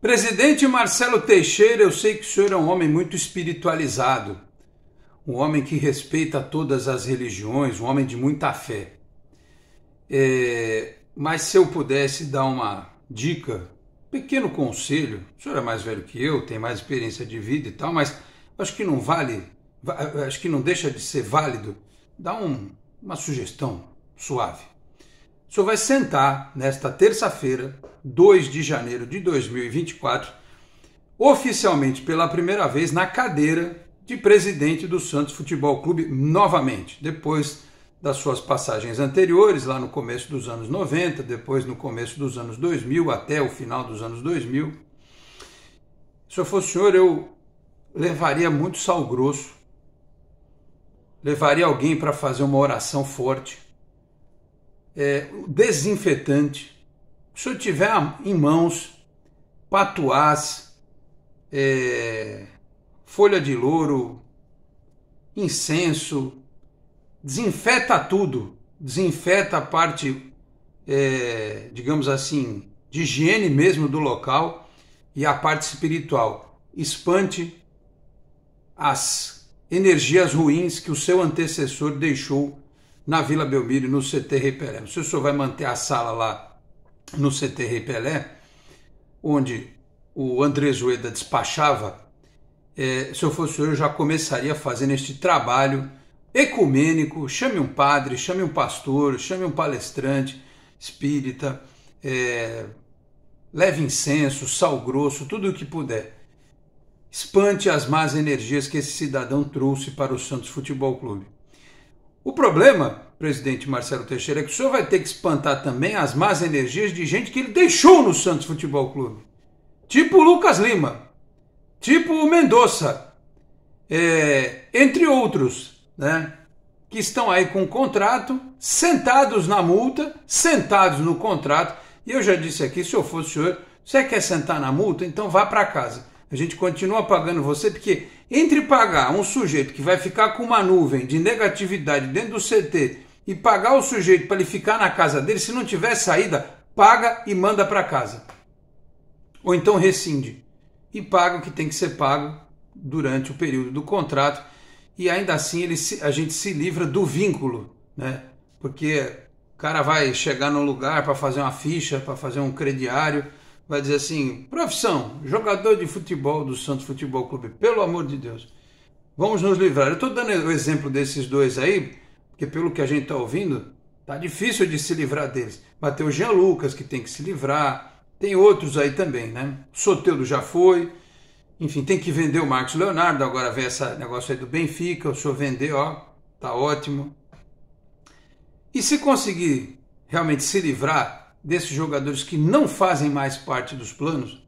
Presidente Marcelo Teixeira, eu sei que o senhor é um homem muito espiritualizado, um homem que respeita todas as religiões, um homem de muita fé. É, mas se eu pudesse dar uma dica, pequeno conselho, o senhor é mais velho que eu, tem mais experiência de vida e tal, mas acho que não vale, acho que não deixa de ser válido, dar um, uma sugestão suave. O senhor vai sentar nesta terça-feira, 2 de janeiro de 2024, oficialmente pela primeira vez na cadeira de presidente do Santos Futebol Clube novamente, depois das suas passagens anteriores, lá no começo dos anos 90, depois no começo dos anos 2000, até o final dos anos 2000. Se eu fosse o senhor, eu levaria muito sal grosso, levaria alguém para fazer uma oração forte é, desinfetante, se o senhor tiver em mãos patuás, é, folha de louro, incenso, desinfeta tudo, desinfeta a parte, é, digamos assim, de higiene mesmo do local e a parte espiritual. Espante as energias ruins que o seu antecessor deixou na Vila Belmiro, no CT Rei Pelé. Se o senhor vai manter a sala lá no CT Rei Pelé, onde o André Zueda despachava, é, se eu fosse eu, eu já começaria fazendo este trabalho ecumênico, chame um padre, chame um pastor, chame um palestrante espírita, é, leve incenso, sal grosso, tudo o que puder. Espante as más energias que esse cidadão trouxe para o Santos Futebol Clube. O problema, presidente Marcelo Teixeira, é que o senhor vai ter que espantar também as más energias de gente que ele deixou no Santos Futebol Clube. Tipo o Lucas Lima, tipo o Mendonça, é, entre outros, né? Que estão aí com o contrato, sentados na multa, sentados no contrato. E eu já disse aqui, se eu fosse o senhor, você é quer é sentar na multa? Então vá para casa. A gente continua pagando você porque entre pagar um sujeito que vai ficar com uma nuvem de negatividade dentro do CT e pagar o sujeito para ele ficar na casa dele, se não tiver saída, paga e manda para casa. Ou então rescinde e paga o que tem que ser pago durante o período do contrato e ainda assim ele se, a gente se livra do vínculo, né? Porque o cara vai chegar no lugar para fazer uma ficha, para fazer um crediário, vai dizer assim: profissão, jogador de futebol do Santos Futebol Clube, pelo amor de Deus, vamos nos livrar. Eu estou dando o exemplo desses dois aí, porque pelo que a gente está ouvindo, tá difícil de se livrar deles. Mas tem o Jean Lucas que tem que se livrar, tem outros aí também, né? Soteudo já foi. Enfim, tem que vender o Marcos Leonardo, agora vem esse negócio aí do Benfica, o senhor vender, ó, tá ótimo. E se conseguir realmente se livrar desses jogadores que não fazem mais parte dos planos,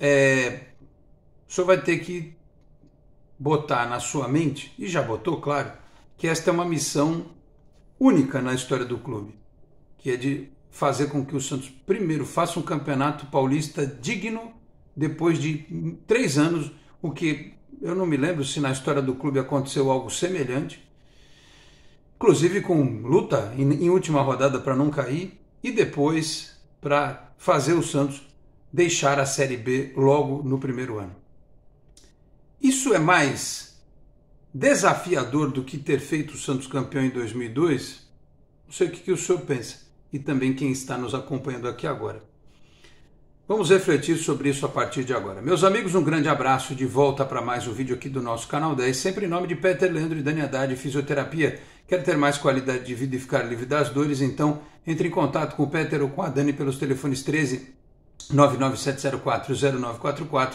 é, o senhor vai ter que botar na sua mente, e já botou, claro, que esta é uma missão única na história do clube, que é de fazer com que o Santos primeiro faça um campeonato paulista digno depois de três anos, o que eu não me lembro se na história do clube aconteceu algo semelhante, inclusive com luta em, última rodada para não cair e depois para fazer o Santos deixar a Série B logo no primeiro ano. Isso é mais desafiador do que ter feito o Santos campeão em 2002? Não sei o que, que o senhor pensa e também quem está nos acompanhando aqui agora. Vamos refletir sobre isso a partir de agora. Meus amigos, um grande abraço de volta para mais um vídeo aqui do nosso canal 10, sempre em nome de Peter Leandro e Dani Haddad Fisioterapia Quer ter mais qualidade de vida e ficar livre das dores? Então, entre em contato com o Peter ou com a Dani pelos telefones 13 997040944,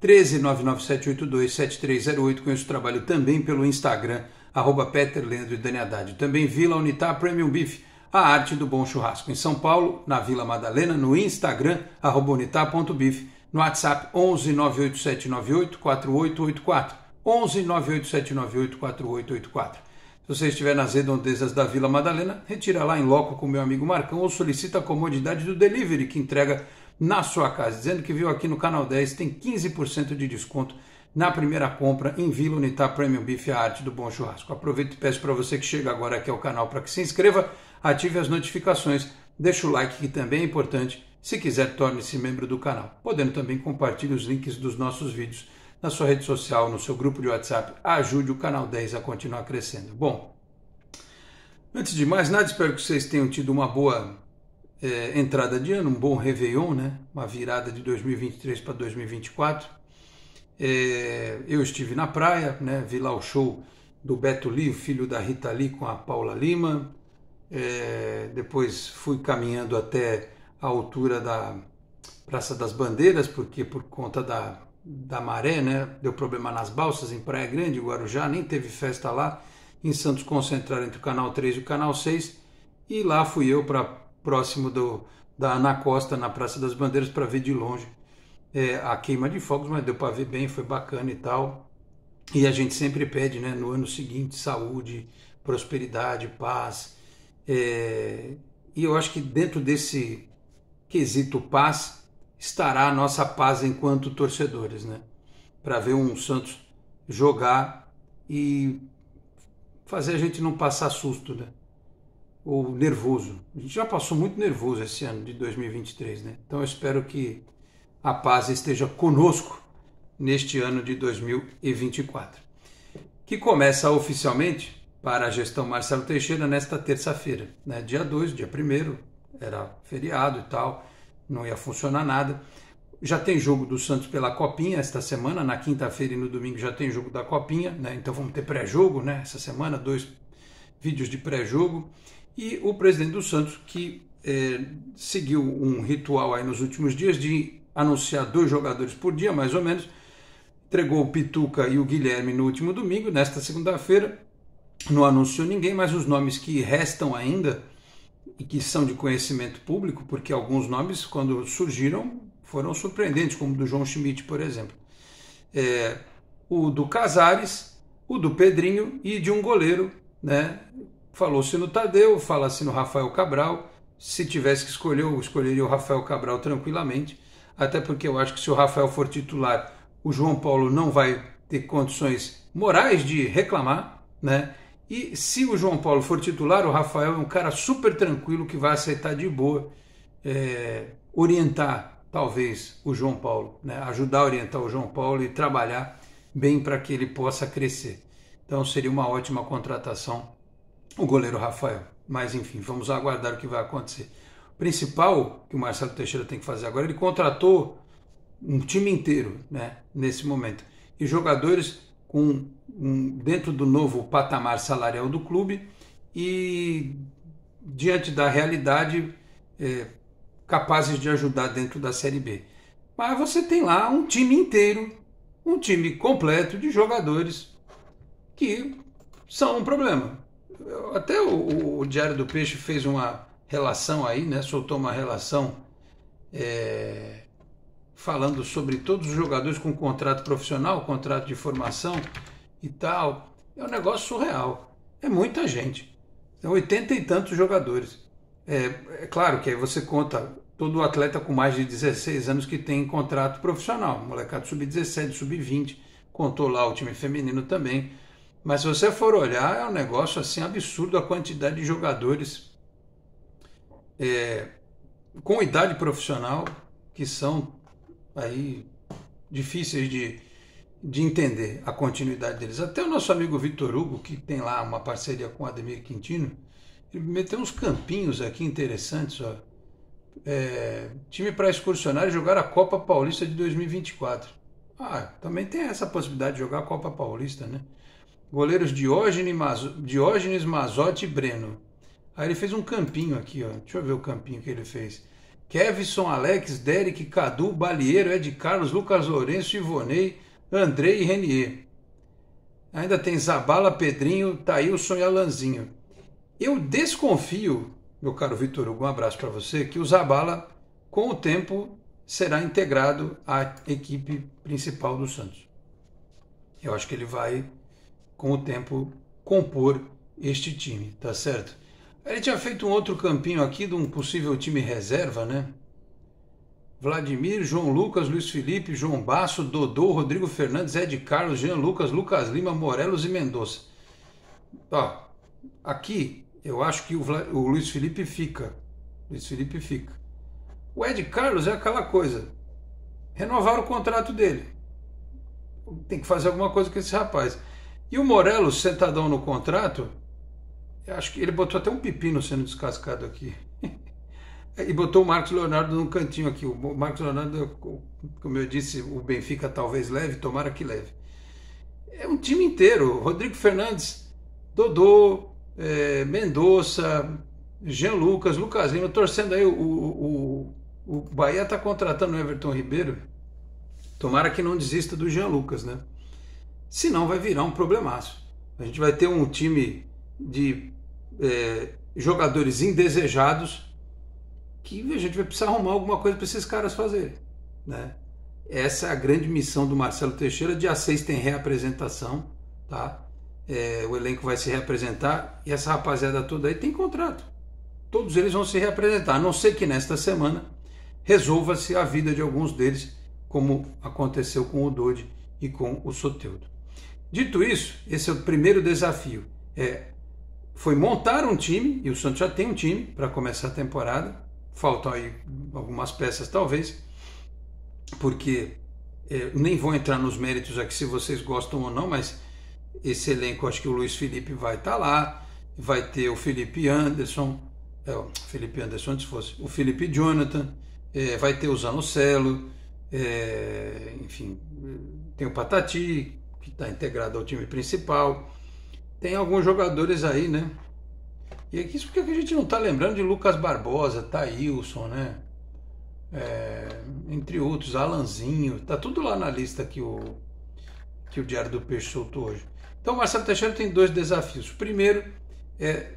13 997827308. Conheço o trabalho também pelo Instagram, arroba Peter Leandro e Dani Haddad. Também Vila Unitar Premium Beef, a arte do bom churrasco. Em São Paulo, na Vila Madalena, no Instagram, arroba unitar.beef, no WhatsApp 11 987984884, 11 987984884. Se você estiver nas redondezas da Vila Madalena, retira lá em loco com meu amigo Marcão ou solicita a comodidade do delivery que entrega na sua casa, dizendo que viu aqui no Canal 10, tem 15% de desconto na primeira compra em Vila Unitar Premium Beef, a arte do bom churrasco. Aproveito e peço para você que chega agora aqui ao canal para que se inscreva, ative as notificações, deixe o like que também é importante. Se quiser, torne-se membro do canal, podendo também compartilhar os links dos nossos vídeos na sua rede social, no seu grupo de WhatsApp. Ajude o Canal 10 a continuar crescendo. Bom, antes de mais nada, espero que vocês tenham tido uma boa é, entrada de ano, um bom Réveillon, né? uma virada de 2023 para 2024. É, eh, eu estive na praia, né? vi lá o show do Beto Lee, o filho da Rita Lee, com a Paula Lima. É, depois fui caminhando até a altura da Praça das Bandeiras, porque por conta da da maré, né? Deu problema nas balsas em Praia Grande, Guarujá, nem teve festa lá. Em Santos concentraram entre o canal 3 e o canal 6. E lá fui eu para próximo do, da Anacosta, na Praça das Bandeiras, para ver de longe é, a queima de fogos, mas deu para ver bem, foi bacana e tal. E a gente sempre pede, né? No ano seguinte, saúde, prosperidade, paz. É... E eu acho que dentro desse quesito paz, estará a nossa paz enquanto torcedores, né? Para ver um Santos jogar e fazer a gente não passar susto, né? Ou nervoso. A gente já passou muito nervoso esse ano de 2023, né? Então eu espero que a paz esteja conosco neste ano de 2024, que começa oficialmente para a gestão Marcelo Teixeira nesta terça-feira, né? Dia 2, dia 1 era feriado e tal não ia funcionar nada. Já tem jogo do Santos pela Copinha esta semana, na quinta-feira e no domingo já tem jogo da Copinha, né? Então vamos ter pré-jogo, né? Essa semana, dois vídeos de pré-jogo. E o presidente do Santos, que é, seguiu um ritual aí nos últimos dias de anunciar dois jogadores por dia, mais ou menos, entregou o Pituca e o Guilherme no último domingo, nesta segunda-feira. Não anunciou ninguém, mas os nomes que restam ainda e que são de conhecimento público, porque alguns nomes, quando surgiram, foram surpreendentes, como o do João Schmidt, por exemplo. É, o do Casares, o do Pedrinho e de um goleiro, né? Falou-se no Tadeu, fala-se no Rafael Cabral. Se tivesse que escolher, eu escolheria o Rafael Cabral tranquilamente, até porque eu acho que se o Rafael for titular, o João Paulo não vai ter condições morais de reclamar, né? E se o João Paulo for titular, o Rafael é um cara super tranquilo que vai aceitar de boa é, orientar, talvez, o João Paulo, né? ajudar a orientar o João Paulo e trabalhar bem para que ele possa crescer. Então seria uma ótima contratação o goleiro Rafael. Mas enfim, vamos aguardar o que vai acontecer. O principal que o Marcelo Teixeira tem que fazer agora, ele contratou um time inteiro né, nesse momento. E jogadores com um, dentro do novo patamar salarial do clube e diante da realidade é, capazes de ajudar dentro da Série B. Mas você tem lá um time inteiro, um time completo de jogadores que são um problema. Até o, o Diário do Peixe fez uma relação aí, né? Soltou uma relação é, falando sobre todos os jogadores com contrato profissional, contrato de formação, e tal. É um negócio surreal. É muita gente. São é oitenta e tantos jogadores. É, é, claro que aí você conta todo atleta com mais de 16 anos que tem contrato profissional. Molecado sub-17, sub-20. Contou lá o time feminino também. Mas se você for olhar, é um negócio assim absurdo a quantidade de jogadores é, com idade profissional que são aí difíceis de, de entender a continuidade deles. Até o nosso amigo Vitor Hugo, que tem lá uma parceria com o Ademir Quintino, ele meteu uns campinhos aqui interessantes. Ó. É, time para excursionar e jogar a Copa Paulista de 2024. Ah, também tem essa possibilidade de jogar a Copa Paulista, né? Goleiros Diógenes, Mazo, Diógenes Mazotti e Breno. Aí ele fez um campinho aqui, ó. Deixa eu ver o campinho que ele fez. Kevson, Alex, Derek, Cadu, Balieiro, Ed Carlos, Lucas Lourenço, Ivonei, André e Renier. Ainda tem Zabala, Pedrinho, Taílson e Alanzinho. Eu desconfio, meu caro Vitor Hugo, um abraço para você, que o Zabala, com o tempo, será integrado à equipe principal do Santos. Eu acho que ele vai, com o tempo, compor este time, tá certo? Ele tinha feito um outro campinho aqui de um possível time reserva, né? Vladimir, João Lucas, Luiz Felipe, João Basso, Dodô, Rodrigo Fernandes, Ed Carlos, Jean Lucas, Lucas Lima, Morelos e Mendonça. Ó, aqui eu acho que o, Vla, o Luiz Felipe fica. Luiz Felipe fica. O Ed Carlos é aquela coisa. Renovaram o contrato dele. Tem que fazer alguma coisa com esse rapaz. E o Morelos, sentadão no contrato, acho que ele botou até um pepino sendo descascado aqui. E botou o Marcos Leonardo num cantinho aqui. O Marcos Leonardo, como eu disse, o Benfica talvez leve, tomara que leve. É um time inteiro. Rodrigo Fernandes, Dodô, é, Mendonça, Jean Lucas, Lucas Lima, torcendo aí. O, o, o Bahia está contratando o Everton Ribeiro. Tomara que não desista do Jean Lucas, né? Senão vai virar um problemaço. A gente vai ter um time de é, jogadores indesejados que a gente vai precisar arrumar alguma coisa para esses caras fazerem. Né? Essa é a grande missão do Marcelo Teixeira. Dia 6 tem reapresentação, tá? É, o elenco vai se reapresentar e essa rapaziada toda aí tem contrato. Todos eles vão se reapresentar, a não ser que nesta semana resolva-se a vida de alguns deles, como aconteceu com o Dodi e com o Soteudo. Dito isso, esse é o primeiro desafio. É, foi montar um time, e o Santos já tem um time para começar a temporada, faltam aí algumas peças, talvez, porque é, nem vou entrar nos méritos aqui se vocês gostam ou não, mas esse elenco acho que o Luiz Felipe vai estar tá lá, vai ter o Felipe Anderson, é, o Felipe Anderson se fosse, o Felipe Jonathan, é, vai ter o Zanocelo, é, enfim, tem o Patati, que está integrado ao time principal, tem alguns jogadores aí, né? E é isso porque a gente não está lembrando de Lucas Barbosa, Thailson, né? É, entre outros, Alanzinho, tá tudo lá na lista que o, que o Diário do Peixe soltou hoje. Então, Marcelo Teixeira tem dois desafios. O primeiro é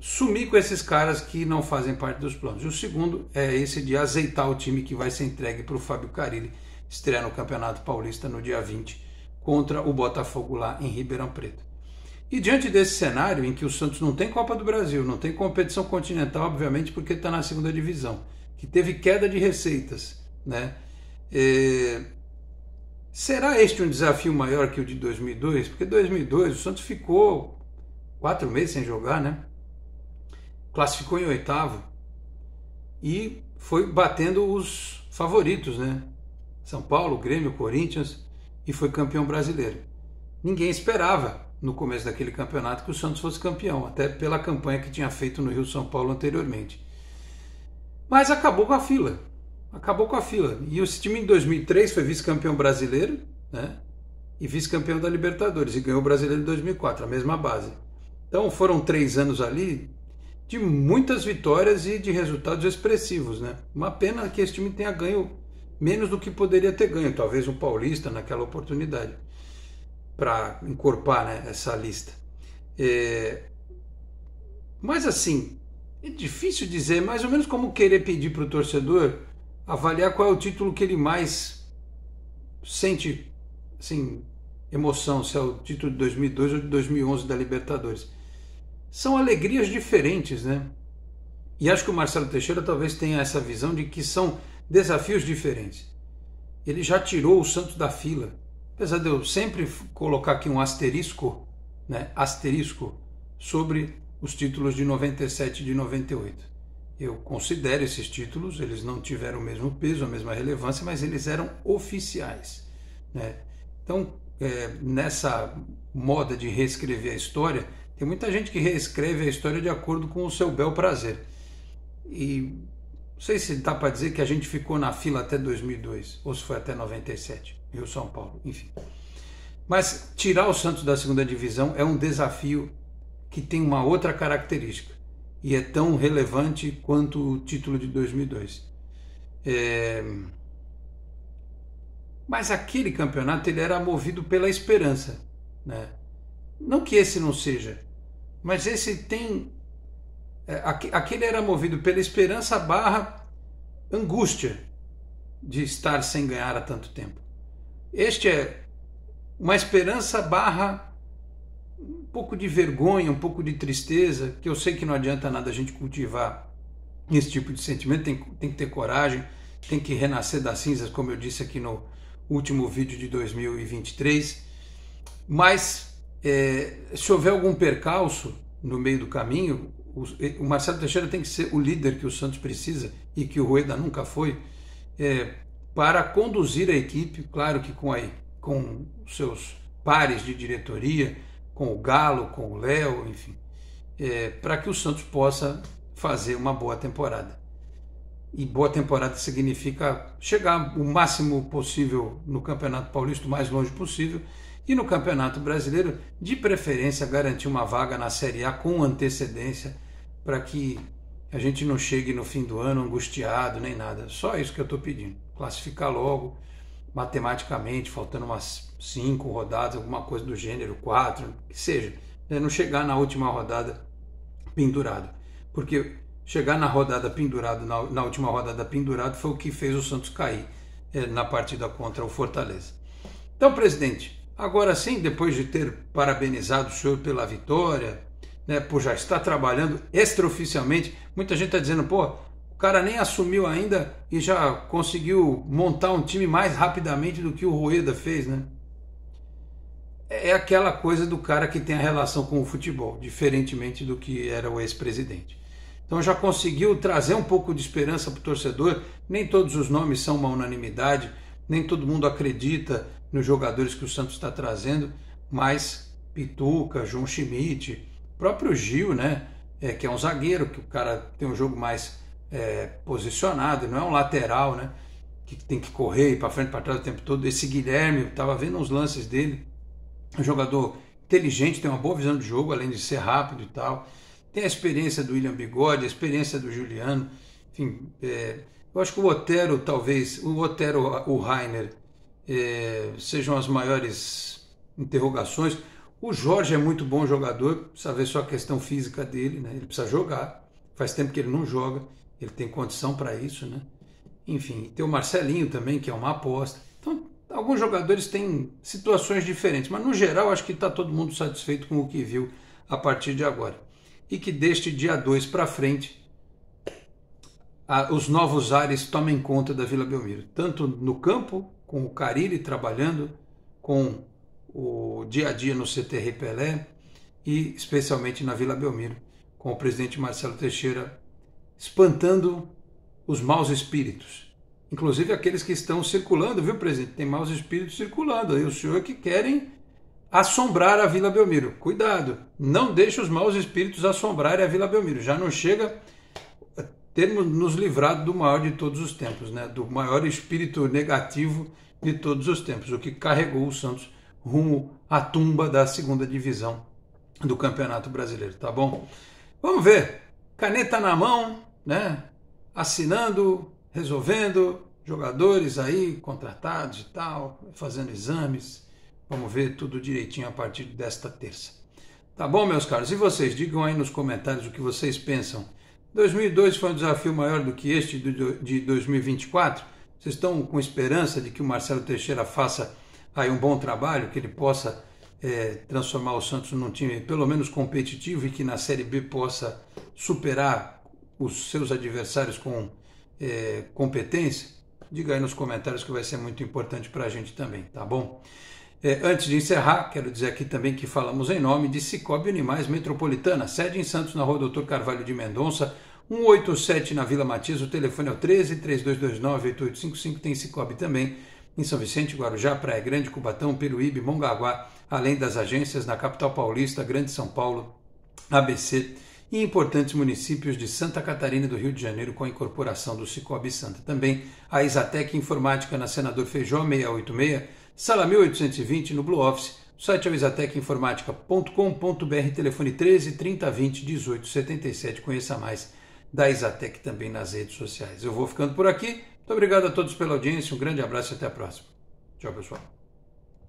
sumir com esses caras que não fazem parte dos planos. E o segundo é esse de azeitar o time que vai ser entregue para o Fábio Carilli, estrear no Campeonato Paulista no dia 20 contra o Botafogo lá em Ribeirão Preto. E diante desse cenário em que o Santos não tem Copa do Brasil, não tem competição continental, obviamente, porque está na segunda divisão, que teve queda de receitas, né? É... Será este um desafio maior que o de 2002? Porque 2002 o Santos ficou quatro meses sem jogar, né? Classificou em oitavo e foi batendo os favoritos, né? São Paulo, Grêmio, Corinthians e foi campeão brasileiro. Ninguém esperava no começo daquele campeonato que o Santos fosse campeão, até pela campanha que tinha feito no Rio São Paulo anteriormente. Mas acabou com a fila. Acabou com a fila. E esse time em 2003 foi vice-campeão brasileiro, né? E vice-campeão da Libertadores. E ganhou o brasileiro em 2004, a mesma base. Então foram três anos ali de muitas vitórias e de resultados expressivos, né? Uma pena que esse time tenha ganho menos do que poderia ter ganho, talvez um paulista naquela oportunidade para encorpar né, essa lista. É... Mas assim, é difícil dizer, mais ou menos como querer pedir para o torcedor avaliar qual é o título que ele mais sente assim, emoção, se é o título de 2002 ou de 2011 da Libertadores. São alegrias diferentes, né? E acho que o Marcelo Teixeira talvez tenha essa visão de que são desafios diferentes. Ele já tirou o Santos da fila apesar de eu sempre colocar aqui um asterisco, né, asterisco sobre os títulos de 97 e de 98. Eu considero esses títulos, eles não tiveram o mesmo peso, a mesma relevância, mas eles eram oficiais. Né? Então, é, nessa moda de reescrever a história, tem muita gente que reescreve a história de acordo com o seu bel prazer. E não sei se dá para dizer que a gente ficou na fila até 2002 ou se foi até 97 e o São Paulo, enfim. Mas tirar o Santos da segunda divisão é um desafio que tem uma outra característica e é tão relevante quanto o título de 2002. É... Mas aquele campeonato ele era movido pela esperança, né? Não que esse não seja, mas esse tem é, aquele era movido pela esperança barra angústia de estar sem ganhar há tanto tempo. Este é uma esperança barra um pouco de vergonha, um pouco de tristeza, que eu sei que não adianta nada a gente cultivar esse tipo de sentimento, tem, tem que ter coragem, tem que renascer das cinzas, como eu disse aqui no último vídeo de 2023. Mas é, se houver algum percalço no meio do caminho, o, o Marcelo Teixeira tem que ser o líder que o Santos precisa e que o Rueda nunca foi. É, para conduzir a equipe, claro que com, a, com seus pares de diretoria, com o Galo, com o Léo, enfim, é, para que o Santos possa fazer uma boa temporada. E boa temporada significa chegar o máximo possível no Campeonato Paulista, o mais longe possível, e no Campeonato Brasileiro, de preferência, garantir uma vaga na Série A com antecedência, para que a gente não chegue no fim do ano angustiado nem nada. Só isso que eu estou pedindo classificar logo matematicamente, faltando umas cinco rodadas, alguma coisa do gênero, quatro, que seja, né? não chegar na última rodada pendurado. Porque chegar na rodada pendurado, na, na última rodada pendurado, foi o que fez o Santos cair é, na partida contra o Fortaleza. Então, presidente, agora sim, depois de ter parabenizado o senhor pela vitória, né, por já estar trabalhando extraoficialmente, muita gente está dizendo, pô, cara nem assumiu ainda e já conseguiu montar um time mais rapidamente do que o Rueda fez, né? É, é aquela coisa do cara que tem a relação com o futebol, diferentemente do que era o ex-presidente. Então já conseguiu trazer um pouco de esperança para o torcedor. Nem todos os nomes são uma unanimidade, nem todo mundo acredita nos jogadores que o Santos está trazendo, mas Pituca, João Schmidt, próprio Gil, né? É, que é um zagueiro, que o cara tem um jogo mais é, posicionado, não é um lateral, né? Que tem que correr para frente, para trás o tempo todo. Esse Guilherme, estava vendo uns lances dele, um jogador inteligente, tem uma boa visão de jogo, além de ser rápido e tal. Tem a experiência do William Bigode, a experiência do Juliano. Enfim, é, eu acho que o Otero, talvez, o Otero, o Rainer, é, sejam as maiores interrogações. O Jorge é muito bom jogador, precisa ver só a questão física dele, né? ele precisa jogar. Faz tempo que ele não joga ele tem condição para isso, né? Enfim, tem o Marcelinho também, que é uma aposta. Então, alguns jogadores têm situações diferentes, mas no geral acho que está todo mundo satisfeito com o que viu a partir de agora. E que deste dia 2 para frente a, os novos ares tomem conta da Vila Belmiro, tanto no campo, com o Carilli trabalhando, com o dia a dia no CT Repelé e especialmente na Vila Belmiro, com o presidente Marcelo Teixeira espantando os maus espíritos, inclusive aqueles que estão circulando, viu, presidente? Tem maus espíritos circulando aí, o senhor é que querem assombrar a Vila Belmiro. Cuidado, não deixe os maus espíritos assombrarem a Vila Belmiro. Já não chega a termos nos livrado do maior de todos os tempos, né? Do maior espírito negativo de todos os tempos, o que carregou o Santos rumo à tumba da segunda divisão do Campeonato Brasileiro, tá bom? Vamos ver. Caneta na mão, né? Assinando, resolvendo, jogadores aí contratados e tal, fazendo exames. Vamos ver tudo direitinho a partir desta terça. Tá bom, meus caros? E vocês? Digam aí nos comentários o que vocês pensam. 2002 foi um desafio maior do que este de 2024? Vocês estão com esperança de que o Marcelo Teixeira faça aí um bom trabalho, que ele possa é, transformar o Santos num time pelo menos competitivo e que na Série B possa superar os seus adversários com é, competência, diga aí nos comentários que vai ser muito importante para a gente também, tá bom? É, antes de encerrar, quero dizer aqui também que falamos em nome de Cicobi Animais Metropolitana, sede em Santos, na rua Doutor Carvalho de Mendonça, 187 na Vila Matias, o telefone é o 13 3229 8855, tem Cicobi também em São Vicente, Guarujá, Praia Grande, Cubatão, Peruíbe, Mongaguá, além das agências na capital paulista, Grande São Paulo, ABC e importantes municípios de Santa Catarina e do Rio de Janeiro com a incorporação do Cicobi Santa. Também a Isatec Informática na Senador Feijó 686, sala 1820 no Blue Office, site é isatecinformatica.com.br, telefone 13 30 20 18 77. Conheça mais da Isatec também nas redes sociais. Eu vou ficando por aqui. Muito obrigado a todos pela audiência, um grande abraço e até a próxima. Tchau, pessoal.